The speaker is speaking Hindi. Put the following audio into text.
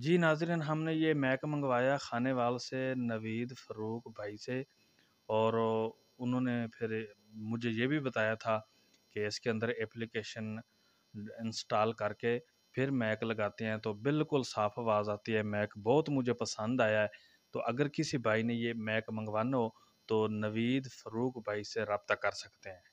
जी नाज़रन हमने ये मैक मंगवाया खाने वाल से नवीद फ़रूक भाई से और उन्होंने फिर मुझे ये भी बताया था कि इसके अंदर एप्लीकेशन इंस्टॉल करके फिर मैक लगाते हैं तो बिल्कुल साफ़ आवाज़ आती है मैक बहुत मुझे पसंद आया है तो अगर किसी भाई ने ये मैक मंगवाना हो तो नवीद फ़रूक भाई से रबता कर सकते हैं